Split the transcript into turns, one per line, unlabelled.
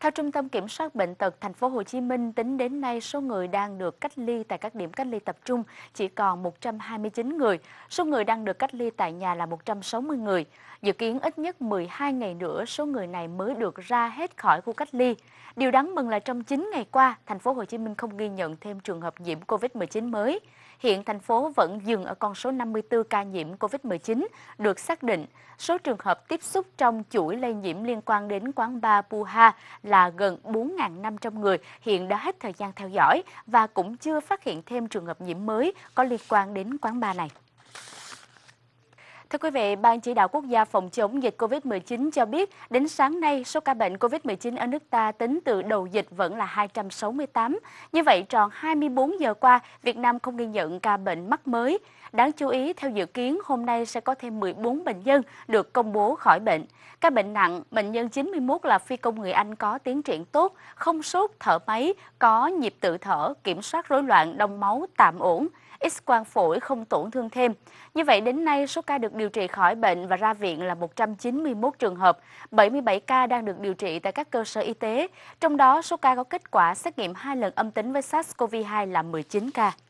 Theo Trung tâm Kiểm soát Bệnh tật Thành phố Hồ Chí Minh, tính đến nay số người đang được cách ly tại các điểm cách ly tập trung chỉ còn 129 người, số người đang được cách ly tại nhà là 160 người. Dự kiến ít nhất 12 ngày nữa số người này mới được ra hết khỏi khu cách ly. Điều đáng mừng là trong 9 ngày qua, thành phố Hồ Chí Minh không ghi nhận thêm trường hợp nhiễm COVID-19 mới. Hiện thành phố vẫn dừng ở con số 54 ca nhiễm COVID-19 được xác định. Số trường hợp tiếp xúc trong chuỗi lây nhiễm liên quan đến quán bar Puha là gần 4.500 người hiện đã hết thời gian theo dõi và cũng chưa phát hiện thêm trường hợp nhiễm mới có liên quan đến quán bar này. Thưa quý vị, Ban Chỉ đạo Quốc gia phòng chống dịch COVID-19 cho biết, đến sáng nay, số ca bệnh COVID-19 ở nước ta tính từ đầu dịch vẫn là 268. Như vậy, tròn 24 giờ qua, Việt Nam không ghi nhận ca bệnh mắc mới. Đáng chú ý, theo dự kiến, hôm nay sẽ có thêm 14 bệnh nhân được công bố khỏi bệnh. Các bệnh nặng, bệnh nhân 91 là phi công người Anh có tiến triển tốt, không sốt, thở máy, có nhịp tự thở, kiểm soát rối loạn đông máu tạm ổn, x-quang phổi không tổn thương thêm. Như vậy, đến nay, số ca được điều trị khỏi bệnh và ra viện là 191 trường hợp, 77 ca đang được điều trị tại các cơ sở y tế, trong đó số ca có kết quả xét nghiệm 2 lần âm tính với SARS-CoV-2 là 19 ca.